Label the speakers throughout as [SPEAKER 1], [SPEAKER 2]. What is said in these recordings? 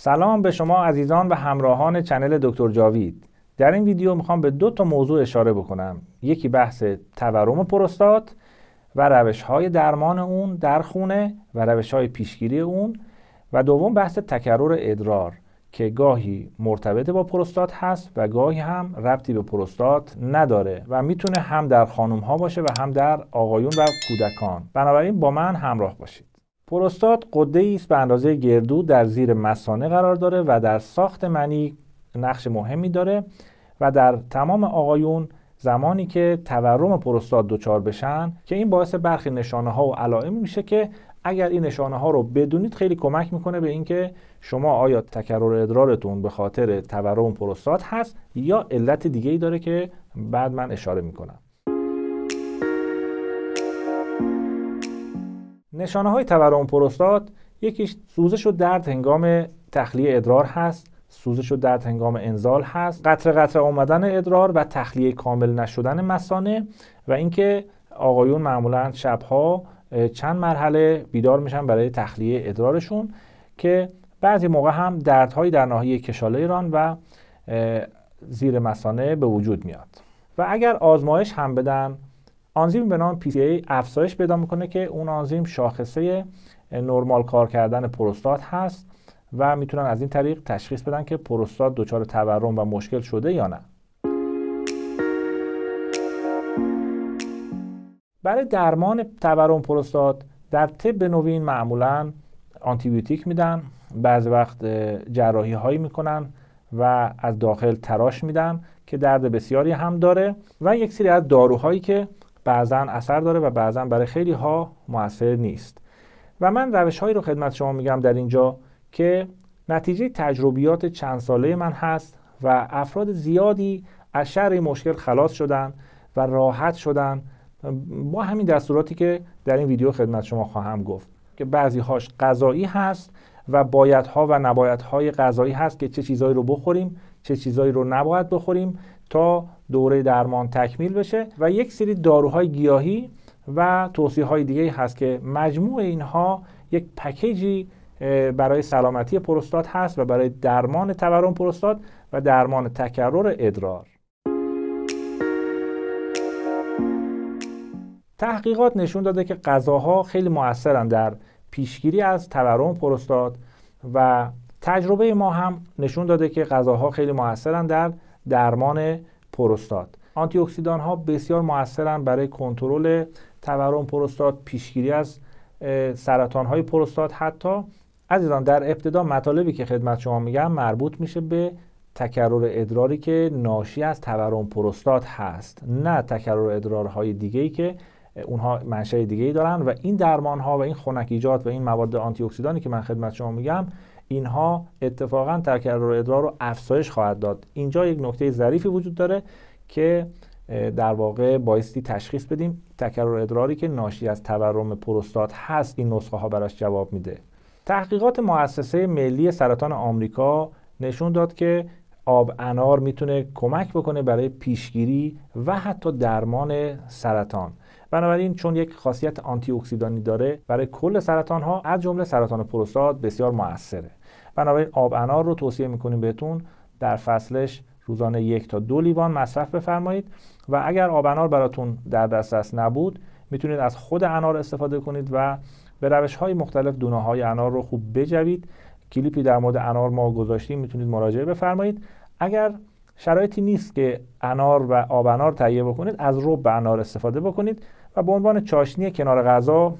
[SPEAKER 1] سلام به شما عزیزان و همراهان چنل دکتر جاوید در این ویدیو میخوام به دو تا موضوع اشاره بکنم یکی بحث تورم پروستات و روش های درمان اون در خونه و روش های پیشگیری اون و دوم بحث تکرر ادرار که گاهی مرتبط با پروستات هست و گاهی هم ربطی به پروستات نداره و میتونه هم در خانم ها باشه و هم در آقایون و کودکان بنابراین با من همراه باشید پروستات قده است به اندازه گردو در زیر مسانه قرار داره و در ساخت منی نقش مهمی داره و در تمام آقایون زمانی که تورم پروستات دچار بشن که این باعث برخی نشانه ها و علائم میشه که اگر این نشانه ها رو بدونید خیلی کمک میکنه به اینکه شما آیا تکرر ادرارتون به خاطر تورم پروستات هست یا علت دیگه ای داره که بعد من اشاره میکنم نشانه های تورم پروستات یکیش سوزش و درد هنگام تخلیه ادرار هست سوزش و درد هنگام انزال هست قطره قطره آمدن ادرار و تخلیه کامل نشدن مسانه و اینکه آقایون معمولا شبها چند مرحله بیدار میشن برای تخلیه ادرارشون که بعضی موقع هم دردهایی در ناحیه کشاله ایران و زیر مسانه به وجود میاد و اگر آزمایش هم بدن آنزیم به نام ای افزایش پیدا میکنه که اون آنزیم شاخصه نرمال کار کردن پروستات هست و میتونن از این طریق تشخیص بدن که پروستات دچار تورم و مشکل شده یا نه برای درمان تورم پروستات در طب نوین معمولا آنتیبیوتیک میدن بعض وقت جراحی هایی میکنن و از داخل تراش میدن که درد بسیاری هم داره و یک سری از داروهایی که بعضا اثر داره و بعضا برای خیلی ها موثر نیست و من روش هایی رو خدمت شما میگم در اینجا که نتیجه تجربیات چند ساله من هست و افراد زیادی از شر مشکل خلاص شدن و راحت شدن با همین دستوراتی که در این ویدیو خدمت شما خواهم گفت که بعضی هاش غذایی هست و باید ها و نباید های غذایی هست که چه چیزایی رو بخوریم چه چیزایی رو نباید بخوریم تا دوره درمان تکمیل بشه و یک سری داروهای گیاهی و توصیه های دیگه هست که مجموع اینها یک پکیجی برای سلامتی پروستات هست و برای درمان تورم پروستات و درمان تکرر ادرار تحقیقات نشون داده که غذاها خیلی موثرن در پیشگیری از تورم پروستات و تجربه ما هم نشون داده که غذاها خیلی موثرن در درمان پروستات آنتی اکسیدان ها بسیار موثرن برای کنترل تورم پروستات پیشگیری از سرطان های پروستات حتی عزیزان در ابتدا مطالبی که خدمت شما میگم مربوط میشه به تکرر ادراری که ناشی از تورم پروستات هست نه تکرر ادرارهای دیگه ای که اونها منشأ دیگه ای دارن و این درمان ها و این خنکیجات و این مواد آنتی اکسیدانی که من خدمت شما میگم اینها اتفاقا تکرر ادرار رو افزایش خواهد داد اینجا یک نکته ظریفی وجود داره که در واقع بایستی تشخیص بدیم تکرر ادراری که ناشی از تورم پروستات هست این نسخه ها براش جواب میده تحقیقات مؤسسه ملی سرطان آمریکا نشون داد که آب انار میتونه کمک بکنه برای پیشگیری و حتی درمان سرطان بنابراین چون یک خاصیت آنتی اکسیدانی داره برای کل سرطان ها از جمله سرطان پروستات بسیار موثره بنابراین آب انار رو توصیه میکنیم بهتون در فصلش روزانه یک تا دو لیوان مصرف بفرمایید و اگر آب انار براتون در دسترس نبود میتونید از خود انار استفاده کنید و به روش های مختلف دونه های انار رو خوب بجوید کلیپی در مورد انار ما گذاشتیم میتونید مراجعه بفرمایید اگر شرایطی نیست که انار و آب انار تهیه بکنید از رب انار استفاده بکنید و به عنوان چاشنی کنار غذا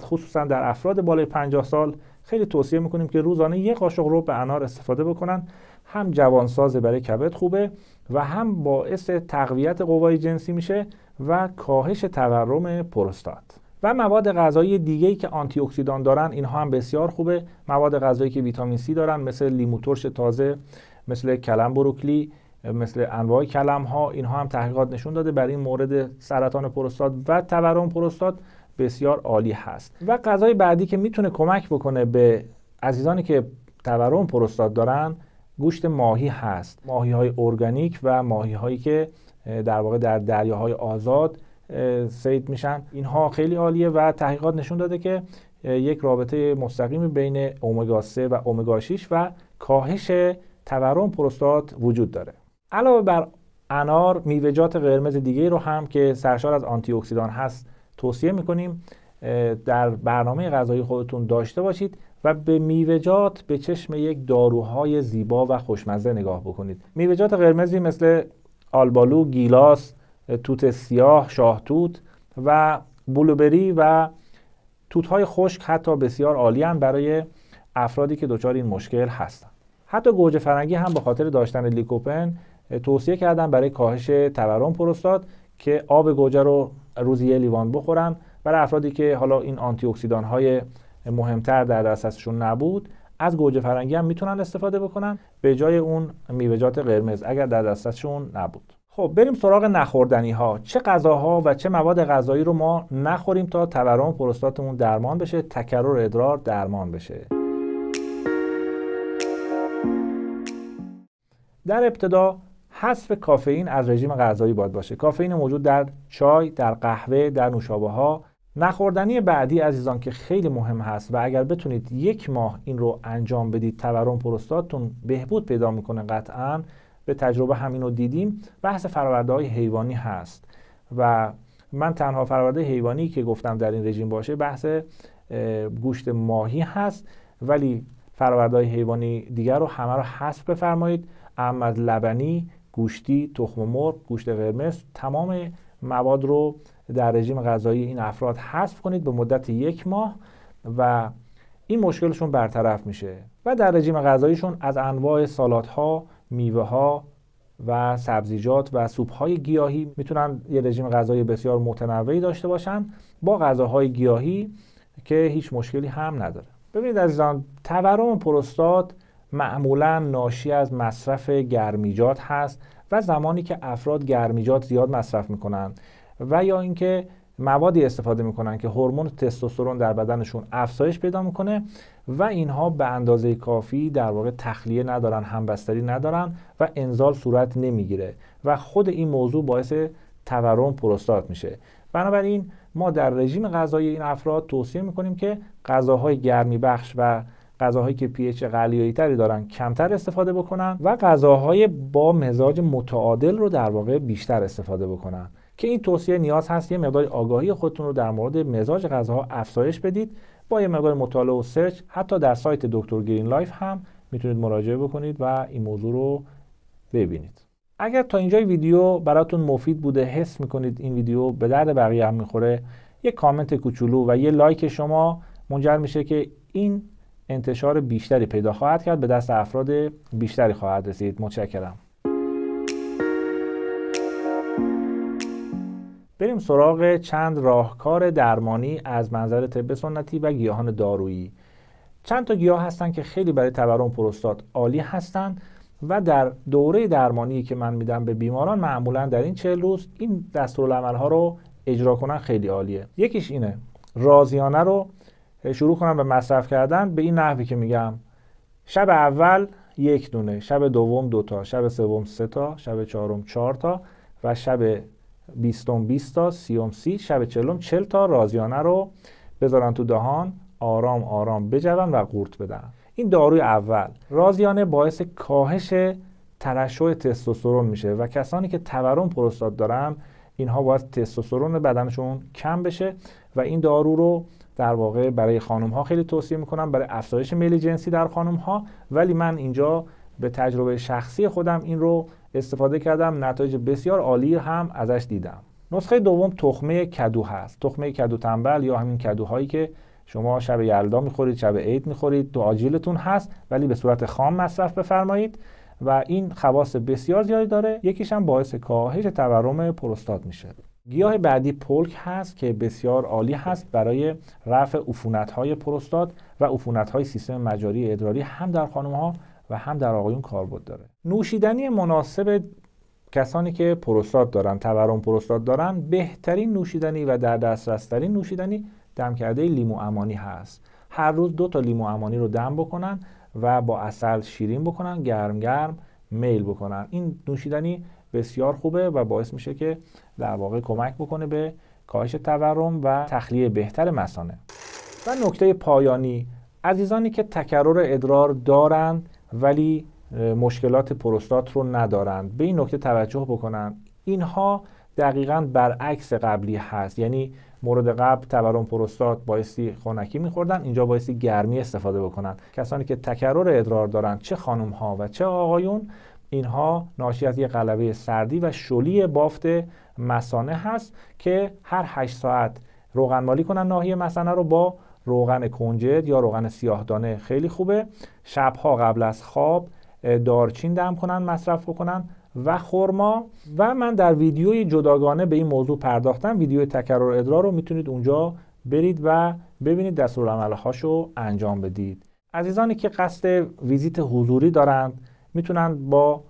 [SPEAKER 1] خصوصا در افراد بالای 50 سال خیلی توصیه میکنیم که روزانه یک قاشق رو به انار استفاده بکنن هم جوانساز برای کبد خوبه و هم باعث تقویت قوای جنسی میشه و کاهش تورم پروستات و مواد غذایی دیگه که آنتی اکسیدان دارن اینها هم بسیار خوبه مواد غذایی که ویتامین C دارن مثل لیمو ترش تازه مثل کلم بروکلی مثل انواع کلم ها اینها هم تحقیقات نشون داده برای این مورد سرطان پروستات و تورم پروستات بسیار عالی هست و غذای بعدی که میتونه کمک بکنه به عزیزانی که تورم پروستات دارن گوشت ماهی هست ماهی های ارگانیک و ماهی هایی که در واقع در دریاهای آزاد سید میشن اینها خیلی عالیه و تحقیقات نشون داده که یک رابطه مستقیمی بین امگا 3 و امگا 6 و کاهش تورم پروستات وجود داره علاوه بر انار میوه‌جات قرمز دیگه رو هم که سرشار از آنتی اکسیدان هست توصیه میکنیم در برنامه غذایی خودتون داشته باشید و به میوه‌جات به چشم یک داروهای زیبا و خوشمزه نگاه بکنید میوه‌جات قرمزی مثل آلبالو، گیلاس، توت سیاه، توت و بلوبری و توت‌های خشک حتی بسیار عالی برای افرادی که دچار این مشکل هستند. حتی گوجه فرنگی هم به خاطر داشتن لیکوپن توصیه کردن برای کاهش تورم پروستات که آب گوجه رو روزی یه لیوان بخورن برای افرادی که حالا این آنتی اکسیدان های مهمتر در دسترسشون نبود از گوجه فرنگی هم میتونن استفاده بکنن به جای اون میوه‌جات قرمز اگر در دسترسشون نبود خب بریم سراغ نخوردنی ها چه غذاها و چه مواد غذایی رو ما نخوریم تا تورم پروستاتمون درمان بشه تکرر ادرار درمان بشه در ابتدا حذف کافئین از رژیم غذایی باید باشه کافئین موجود در چای در قهوه در نوشابه ها نخوردنی بعدی عزیزان که خیلی مهم هست و اگر بتونید یک ماه این رو انجام بدید تورم پروستاتتون بهبود پیدا میکنه قطعا به تجربه همین رو دیدیم بحث فرورده های حیوانی هست و من تنها فرآورده حیوانی که گفتم در این رژیم باشه بحث گوشت ماهی هست ولی فرآورده های حیوانی دیگر رو همه رو حذف بفرمایید اما از لبنی گوشتی تخم مرغ گوشت قرمز تمام مواد رو در رژیم غذایی این افراد حذف کنید به مدت یک ماه و این مشکلشون برطرف میشه و در رژیم غذاییشون از انواع سالات ها میوه ها و سبزیجات و سوپ های گیاهی میتونن یه رژیم غذایی بسیار متنوعی داشته باشن با غذاهای گیاهی که هیچ مشکلی هم نداره ببینید عزیزان تورم پروستات معمولا ناشی از مصرف گرمیجات هست و زمانی که افراد گرمیجات زیاد مصرف میکنند و یا اینکه موادی استفاده میکنن که هورمون تستوسترون در بدنشون افزایش پیدا میکنه و اینها به اندازه کافی در واقع تخلیه ندارن همبستری ندارن و انزال صورت نمیگیره و خود این موضوع باعث تورم پروستات میشه بنابراین ما در رژیم غذایی این افراد توصیه میکنیم که غذاهای گرمی بخش و غذاهایی که پی اچ قلیایی تری دارن کمتر استفاده بکنن و غذاهای با مزاج متعادل رو در واقع بیشتر استفاده بکنن که این توصیه نیاز هست یه مقدار آگاهی خودتون رو در مورد مزاج غذاها افزایش بدید با یه مقدار مطالعه و سرچ حتی در سایت دکتر گرین لایف هم میتونید مراجعه بکنید و این موضوع رو ببینید اگر تا اینجای ویدیو براتون مفید بوده حس میکنید این ویدیو به درد بقیه هم میخوره یه کامنت کوچولو و یه لایک شما منجر میشه که این انتشار بیشتری پیدا خواهد کرد به دست افراد بیشتری خواهد رسید متشکرم بریم سراغ چند راهکار درمانی از منظر طب سنتی و گیاهان دارویی چند تا گیاه هستن که خیلی برای تورم پروستات عالی هستند و در دوره درمانی که من میدم به بیماران معمولا در این چهل روز این ها رو اجرا کنن خیلی عالیه یکیش اینه رازیانه رو شروع کنم به مصرف کردن به این نحوی که میگم شب اول یک دونه شب دوم دو تا شب سوم سه تا شب چهارم چهار تا و شب بیستم بیست تا سیوم سی شب چلم چل تا رازیانه رو بذارن تو دهان آرام آرام بجون و قورت بدن این داروی اول رازیانه باعث کاهش ترشح تستوسترون میشه و کسانی که تورم پروستات دارن اینها باید تستوسترون بدنشون کم بشه و این دارو رو در واقع برای خانم ها خیلی توصیه میکنم برای افزایش میل جنسی در خانم ها ولی من اینجا به تجربه شخصی خودم این رو استفاده کردم نتایج بسیار عالی هم ازش دیدم نسخه دوم تخمه کدو هست تخمه کدو تنبل یا همین کدوهایی که شما شب یلدا میخورید شب عید میخورید تو آجیلتون هست ولی به صورت خام مصرف بفرمایید و این خواص بسیار زیادی داره یکیش هم باعث کاهش تورم پروستات میشه گیاه بعدی پلک هست که بسیار عالی هست برای رفع عفونت های پروستات و عفونت های سیستم مجاری ادراری هم در خانم ها و هم در آقایون کاربرد داره نوشیدنی مناسب کسانی که پروستات دارن تورم پروستات دارن بهترین نوشیدنی و در دسترس ترین نوشیدنی دم کرده لیمو امانی هست هر روز دو تا لیمو امانی رو دم بکنن و با اصل شیرین بکنن گرم گرم میل بکنن این نوشیدنی بسیار خوبه و باعث میشه که در واقع کمک بکنه به کاهش تورم و تخلیه بهتر مسانه و نکته پایانی عزیزانی که تکرر ادرار دارند ولی مشکلات پروستات رو ندارند به این نکته توجه بکنند اینها دقیقا برعکس قبلی هست یعنی مورد قبل تورم پروستات بایستی خونکی میخوردن اینجا بایستی گرمی استفاده بکنن کسانی که تکرر ادرار دارند چه خانم ها و چه آقایون اینها ناشی از یه غلبه سردی و شلی بافت مسانه هست که هر 8 ساعت روغن مالی کنن ناحیه مسانه رو با روغن کنجد یا روغن سیاهدانه خیلی خوبه شبها قبل از خواب دارچین دم کنن مصرف بکنن و خرما و من در ویدیوی جداگانه به این موضوع پرداختم ویدیو تکرار ادرار رو میتونید اونجا برید و ببینید دستور رو انجام بدید عزیزانی که قصد ویزیت حضوری دارند میتونن با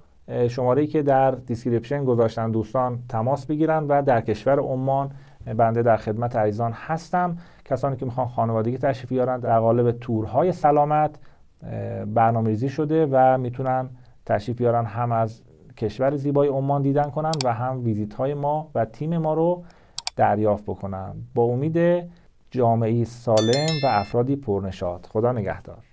[SPEAKER 1] شماره که در دیسکریپشن گذاشتن دوستان تماس بگیرن و در کشور عمان بنده در خدمت عزیزان هستم کسانی که میخوان خانوادگی تشریف بیارن در قالب تورهای سلامت برنامه‌ریزی شده و میتونن تشریف بیارن هم از کشور زیبای عمان دیدن کنن و هم ویزیت های ما و تیم ما رو دریافت بکنن با امید جامعه سالم و افرادی پرنشاد خدا نگهدار